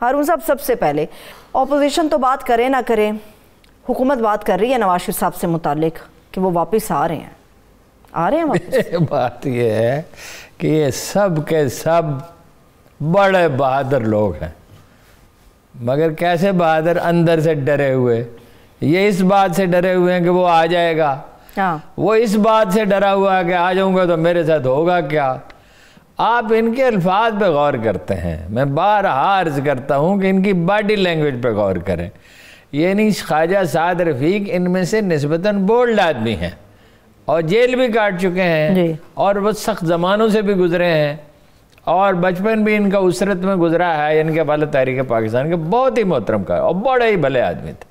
हारून साहब सबसे पहले अपोजिशन तो बात करे ना करे हुकूमत बात कर रही है नवाज शरीफ साहब से मुतक कि वो वापस आ रहे हैं आ रहे हैं वापस बात ये है कि ये सब के सब बड़े बहादुर लोग हैं मगर कैसे बहादुर अंदर से डरे हुए ये इस बात से डरे हुए हैं कि वो आ जाएगा हाँ। वो इस बात से डरा हुआ है कि आ जाऊंगा तो मेरे साथ होगा क्या आप इनके अल्फाज पर गौर करते हैं मैं बार हार्ज करता हूँ कि इनकी बॉडी लैंग्वेज पर गौर करें यानी ख्वाजा साद रफीक इनमें से नस्बता बोल्ड आदमी हैं और जेल भी काट चुके हैं और वह सख्त ज़मानों से भी गुजरे हैं और बचपन भी इनका उसरत में गुजरा है इनके वाल तारीख पाकिस्तान के बहुत ही मोहतरम का और बड़े ही भले आदमी थे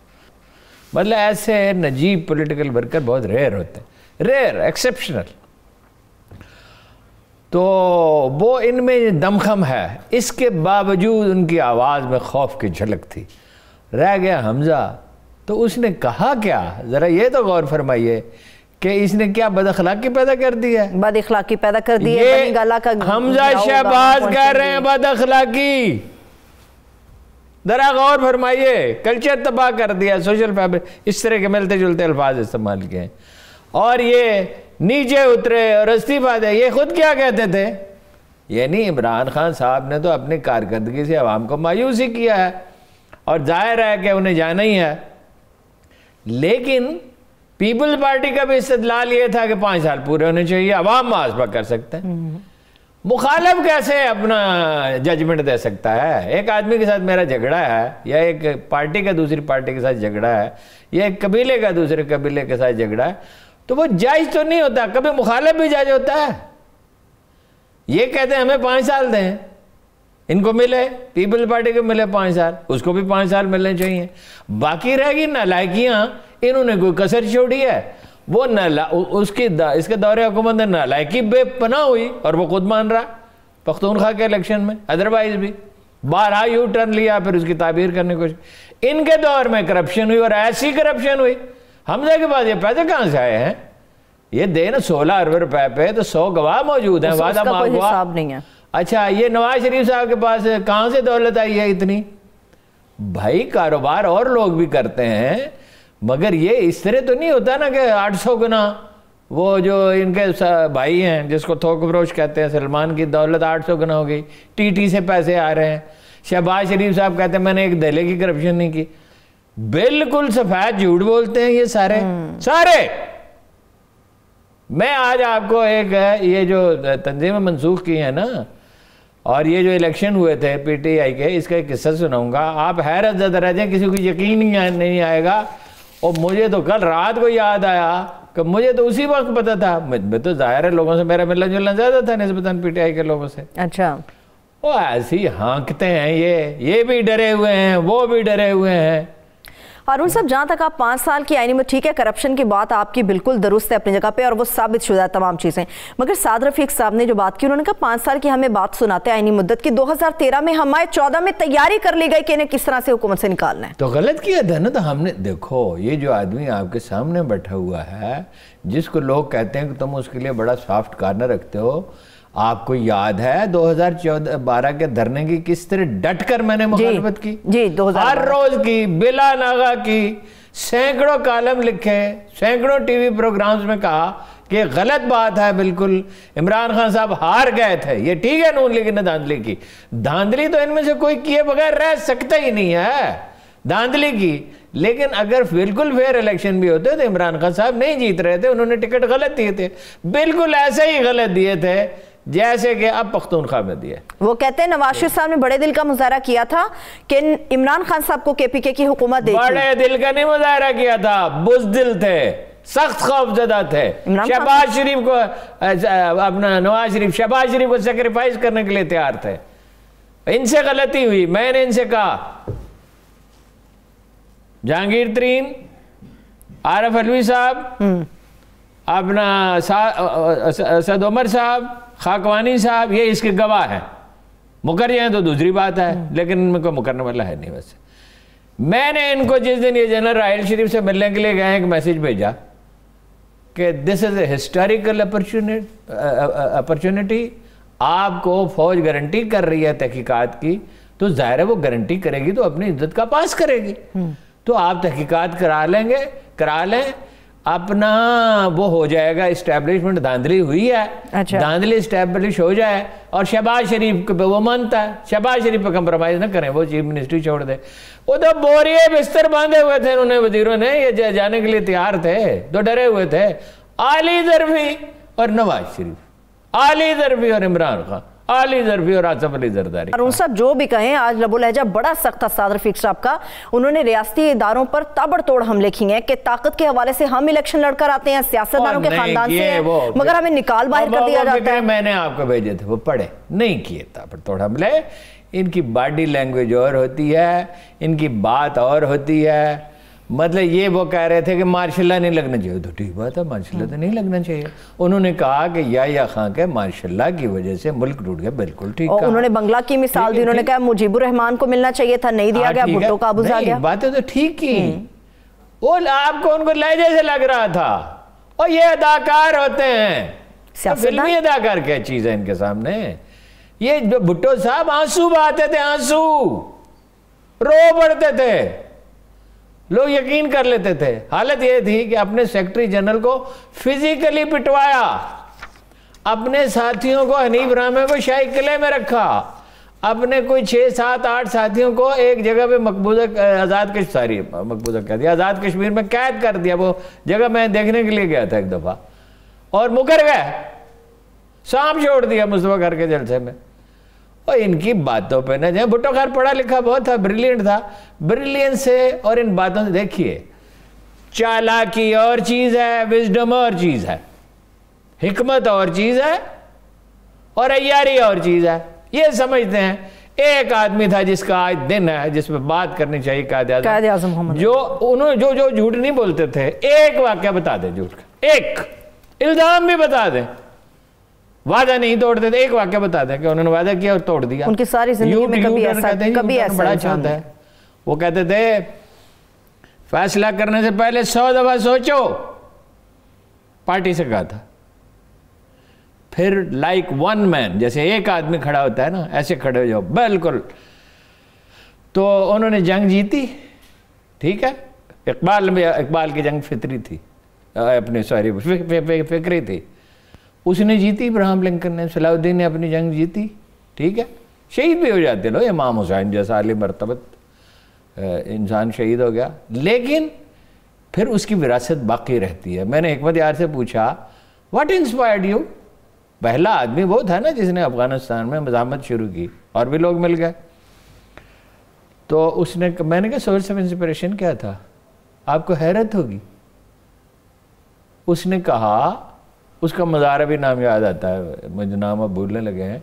मतलब ऐसे नजीब पोलिटिकल वर्कर बहुत रेयर होते हैं रेयर एक्सेप्शनल तो वो इनमें दमखम है इसके बावजूद उनकी आवाज़ में खौफ की झलक थी रह गया हमज़ा तो उसने कहा क्या ज़रा ये तो गौर फरमाइए कि इसने क्या बदखलाकी पैदा कर दी है अखलाकी पैदा कर दी है गला का हमजा शहबाज कह रहे हैं बदअखलाकी दरा गौर फरमाइए कल्चर तबाह कर दिया सोशल फैब्रिक इस तरह के मिलते जुलते अल्फाज इस्तेमाल किए हैं और ये नीचे उतरे और इस्तीफा दे ये खुद क्या कहते थे यानी इमरान खान साहब ने तो अपनी कारकर्दगी से आवाम को मायूस ही किया है और जाहिर है कि उन्हें जाना ही है लेकिन पीपल पार्टी का भी इस्तलाल ये था कि पांच साल पूरे होने चाहिए अवाम मुआसबा कर सकते हैं हम्म। मुखालब कैसे अपना जजमेंट दे सकता है एक आदमी के साथ मेरा झगड़ा है या एक पार्टी का दूसरी पार्टी के साथ झगड़ा है या एक कबीले का दूसरे कबीले के साथ झगड़ा है तो वो जायज तो नहीं होता कभी मुखालिफ भी जायज होता है ये कहते हैं हमें पांच साल दें इनको मिले पीपल पार्टी को मिले पांच साल उसको भी पांच साल मिलने चाहिए बाकी रहेगी नालायकियां इन्होंने कोई कसर छोड़ी है वो नाला उसकी दा, इसके दौरे हुकूमत ने नालायकी बेपना हुई और वो खुद मान रहा पख्तूनखा के इलेक्शन में अदरवाइज भी बारह यू टर्न लिया फिर उसकी ताबीर करने की कोशिश इनके दौर में करप्शन हुई और ऐसी करप्शन हुई हमजा के पास ये पैसे कहाँ से आए हैं ये देन सोलह अरब रुपए पे तो सौ गवाह मौजूद है वादा हिसाब नहीं है अच्छा ये नवाज शरीफ साहब के पास कहाँ से दौलत आई है इतनी भाई कारोबार और लोग भी करते हैं मगर ये इस तरह तो नहीं होता ना कि 800 गुना वो जो इनके भाई हैं जिसको थोक फरोश कहते हैं सलमान की दौलत 800 गुना हो गई टीटी से पैसे आ रहे हैं शहबाज शरीफ साहब कहते हैं मैंने एक दहले की करप्शन नहीं की बिल्कुल सफेद झूठ बोलते हैं ये सारे हम्म। सारे मैं आज आपको एक ये जो तंजीम मनसूख की है ना और ये जो इलेक्शन हुए थे पीटीआई के इसका एक किस्सा सुनाऊंगा आप हैरत ज़्यादा रह जाए किसी को यकीन नहीं, नहीं आएगा और मुझे तो कल रात को याद आया कि मुझे तो उसी वक्त पता था मैं तो जाहिर है लोगों से मेरा मिलना जुलना ज़्यादा था नस्बता पीटीआई के लोगों से अच्छा वो ऐसी हाँकते हैं ये ये भी डरे हुए हैं वो भी डरे हुए हैं अरुण साहब जहाँ तक आप पाँच साल की आईनी में ठीक है करप्शन की बात आपकी बिल्कुल दुरुस्त है अपनी जगह पे और वो साबित शुदा तमाम चीज़ें मगर साद रफीक साहब ने जो बात की उन्होंने कहा पाँच साल की हमें बात सुनाते हैं आईनी मुद्दत की 2013 में हमारे चौदह में तैयारी कर ली गई कि इन्हें किस तरह से हुकूमत से निकालना है तो गलत किया था ना तो हमने देखो ये जो आदमी आपके सामने बैठा हुआ है जिसको लोग कहते हैं कि तुम उसके लिए बड़ा सॉफ्ट कार्नर रखते हो आपको याद है 2014-12 के धरने की किस तरह डट कर मैंने मुखालफत की जी दो हर रोज की बिला नागा की सैकड़ों कॉलम लिखे सैकड़ों टीवी प्रोग्राम्स में कहा कि गलत बात है बिल्कुल इमरान खान साहब हार गए थे ये ठीक है नून लेकिन धांधली की धांधली तो इनमें से कोई किए बगैर रह सकता ही नहीं है धांधली की लेकिन अगर बिल्कुल फेयर इलेक्शन भी होते तो इमरान खान साहब नहीं जीत रहे थे उन्होंने टिकट गलत दिए थे बिल्कुल ऐसे ही गलत दिए थे जैसे कि अब पख्तूनखा में दिया वो कहते हैं नवाज शरीफ साहब ने बड़े दिल का मुजाहरा किया था कि इमरान खान साहब को के पी के की हुकूमत दे बड़े दिल का नहीं मुजाहरा किया था बुजदिल थे सख्त खौफजदा थे शहबाज शरीफ को अपना नवाज शरीफ शहबाज शरीफ को सेक्रीफाइस करने के लिए तैयार थे इनसे गलती हुई मैंने इनसे कहा जहांगीर तरीन आरफ अलवी साहब हम्म। अपना सद उमर साहब खाकवानी साहब ये इसके गवाह हैं मुकर हैं तो दूसरी बात है हम्म। लेकिन इनमें कोई मुकरने वाला है नहीं वैसे मैंने इनको जिस दिन ये जनरल राहल शरीफ से मिलने के लिए गए एक मैसेज भेजा कि this is a historical opportunity आपको फौज गारंटी कर रही है तहकीकात की तो ज़ाहिर है वो गारंटी करेगी तो अपनी इज्जत का पास करेगी हम्म। तो आप तहकीकात करा लेंगे करा लें अपना वो हो जाएगा इस्टेब्लिशमेंट धांधली हुई है अच्छा। धांधली इस्टेब्लिश हो जाए और शहबाज शरीफ पे वो मानता है शहबाज शरीफ पे कंप्रोमाइज ना करें वो चीफ मिनिस्ट्री छोड़ दे वो तो बोरिए बिस्तर बांधे हुए थे उन्होंने वजीरों ने ये जाने के लिए तैयार थे तो डरे हुए थे आली दरवी और नवाज शरीफ आली दरवी और इमरान खान आली जरफी और आसम अली जरदारी अरुण साहब जो भी कहें आज लबो लहजा बड़ा सख्त था सादर फीक साहब का उन्होंने रियाती इदारों पर ताबड़तोड़ हमले किए हैं कि ताकत के हवाले से हम इलेक्शन लड़कर आते हैं सियासतदानों के खानदान से मगर हमें निकाल बाहर कर दिया जाता है मैंने आपको भेजे थे वो पढ़े नहीं किए ताबड़तोड़ हमले इनकी बॉडी लैंग्वेज और होती है इनकी बात और होती है मतलब ये वो कह रहे थे कि मार्शाला नहीं लगना चाहिए तो ठीक बात है मार्शाला तो नहीं लगना चाहिए उन्होंने कहा कि या या खां के मार्शाला की वजह से मुल्क टूट गया बिल्कुल ठीक है उन्होंने बंगला की मिसाल दी उन्होंने कहा मुजीबुर रहमान को मिलना चाहिए था नहीं दिया हाँ, गया भुट्टो काबूज आ गया बातें तो ठीक की वो हम्म। आपको उनको लहजे से लग रहा था और ये अदाकार होते हैं तो फिल्मी अदाकार क्या चीज है इनके सामने ये जो भुट्टो साहब आंसू बहाते थे आंसू रो पड़ते थे लोग यकीन कर लेते थे हालत यह थी कि अपने सेक्रेटरी जनरल को फिजिकली पिटवाया अपने साथियों को हनीफ रामे को शाही किले में रखा अपने कोई छः सात आठ साथियों को एक जगह पे मकबूजा आज़ाद कश मकबूजा कह दिया आज़ाद कश्मीर में कैद कर दिया वो जगह मैं देखने के लिए गया था एक दफ़ा और मुकर गए शाम छोड़ दिया मुस्तफ़ा घर के जलसे में और इनकी बातों पे ना जाए भुट्टो कार पढ़ा लिखा बहुत था ब्रिलियंट था ब्रिलियंट से और इन बातों से देखिए चालाकी और चीज है विजडम और चीज है हिकमत और चीज है और अयारी और चीज है ये समझते हैं एक आदमी था जिसका आज दिन है जिसमें बात करनी चाहिए कायदे आजम जो उन्होंने जो जो झूठ नहीं बोलते थे एक वाक्य बता दें झूठ का एक इल्जाम भी बता दें वादा नहीं तोड़ते थे एक वाक्य बता दें कि उन्होंने वादा किया और तोड़ दिया उनकी सारी जिंदगी में कभी ऐसा कभी ऐसा बड़ा चाहता है वो कहते थे फैसला करने से पहले सौ दफा सोचो पार्टी से कहा था फिर लाइक वन मैन जैसे एक आदमी खड़ा होता है ना ऐसे खड़े हो जाओ बिल्कुल तो उन्होंने जंग जीती ठीक है इकबाल में इकबाल की जंग फितरी थी अपनी सॉरी फिक्री थी उसने जीती इब्राहिम लिंकन ने सलाउद्दीन ने अपनी जंग जीती ठीक है शहीद भी हो जाते लो इमाम हुसैन जैसा अली मरतबत इंसान शहीद हो गया लेकिन फिर उसकी विरासत बाकी रहती है मैंने हमत यार से पूछा वट इंस्पायर्ड यू पहला आदमी वो था ना जिसने अफ़गानिस्तान में मजामत शुरू की और भी लोग मिल गए तो उसने मैंने कहा सोर्स ऑफ इंस्परेशन क्या था आपको हैरत होगी उसने कहा उसका मज़ार भी नाम याद आता है मुझे नाम अब भूलने लगे हैं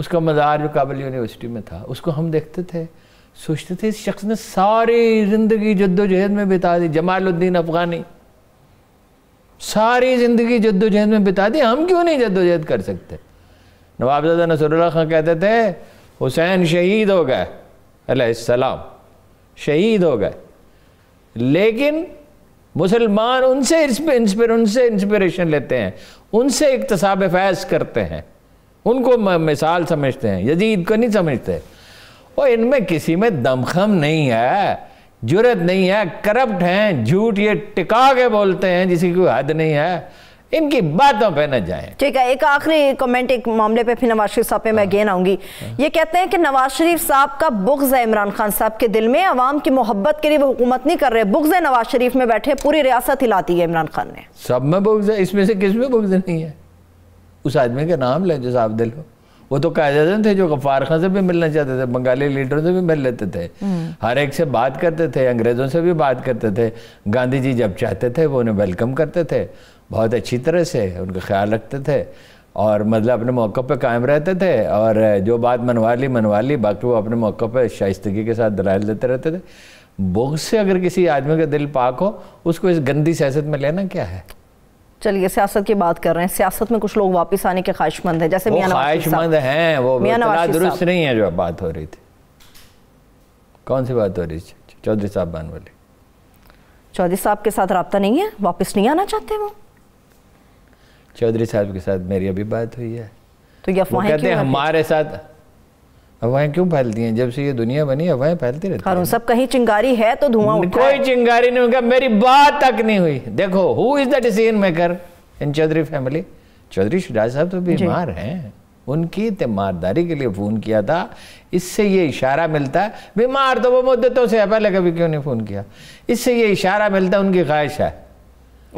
उसका मज़ार जो काबिल यूनिवर्सिटी में था उसको हम देखते थे सोचते थे इस शख्स ने सारी ज़िंदगी जद्दोजहद में बिता दी जमालुद्दीन अफ़गानी सारी ज़िंदगी जद्दोजहद में बिता दी हम क्यों नहीं जद्दोजहद कर सकते नवाबजादा नसरुल्ला खां कहते थे हुसैन शहीद हो गए अल्लाम शहीद हो गए लेकिन मुसलमान उनसे इंस्पिर उनसे इंस्पिरेशन लेते हैं उनसे इकतसाब फैज करते हैं उनको मिसाल समझते हैं यजीद को नहीं समझते और इनमें किसी में दमखम नहीं है जुरत नहीं है करप्ट हैं झूठ ये टिका के बोलते हैं जिसकी कोई हद नहीं है इनकी बातों पे न जाए ठीक है एक आखिरी कमेंट एक मामले पे फिर नवाज शरीफ साहब पे मैं गेन हाँ। आऊंगी ये कहते हैं कि नवाज शरीफ साहब का बुग्ज है इमरान खान साहब के दिल में आवाम की मोहब्बत के लिए वो हुकूमत नहीं कर रहे बुग्ज है नवाज शरीफ में बैठे पूरी रियासत हिलाती है इमरान खान ने सब में बुग्ज है इसमें से किस में बुग्ज नहीं है उस आदमी का नाम लें जो साहब दिल हो वो तो कायद अजम थे जो गफ्फार खान से भी मिलना चाहते थे बंगाली लीडर से भी मिल लेते थे हम्म। हर एक से बात करते थे अंग्रेज़ों से भी बात करते थे गांधी जी जब चाहते थे वो उन्हें वेलकम करते थे बहुत अच्छी तरह से उनका ख्याल रखते थे और मतलब अपने मौक़ पे कायम रहते थे और जो बात मनवा ली मनवा ली बाकी वो अपने मौक़ पे शाइस्तगी के साथ दलाल देते रहते थे बोग से अगर किसी आदमी का दिल पाक हो उसको इस गंदी सियासत में लेना क्या है चलिए सियासत की बात कर रहे हैं सियासत में कुछ लोग वापस आने के ख्वाहिशमंद हैं जैसे मियां ख्वाहिशमंद हैं वो दुरुस्त नहीं है जो बात हो रही थी कौन सी बात हो रही थी चौधरी साहब बानवली चौधरी साहब के साथ रबता नहीं है वापस नहीं आना चाहते वो चौधरी साहब के साथ मेरी अभी बात हुई है तो ये अफवाहें कहते हैं हमारे साथ अफवाहें क्यों फैलती हैं जब से ये दुनिया बनी अफवाहें फैलती रहती हैं सब कहीं चिंगारी है तो धुआं उठा कोई चिंगारी नहीं होगा मेरी बात तक नहीं हुई देखो who is the decision maker in Chaudhary family Chaudhary Shiraz साहब तो बीमार हैं उनकी तीमारदारी के लिए फ़ोन किया था इससे ये इशारा मिलता है बीमार तो वो मुद्दतों से है पहले कभी क्यों नहीं फ़ोन किया इससे ये इशारा मिलता है उनकी ख्वाहिश है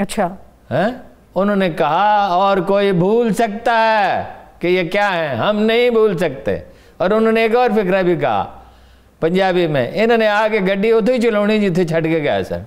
अच्छा हैं हाँ? उन्होंने कहा और कोई भूल सकता है कि ये क्या है हम नहीं भूल सकते और उन्होंने एक और फिक्रा भी कहा पंजाबी में इन्होंने आके गड्डी उतु ही चलानी जिथे छड़ के गया सर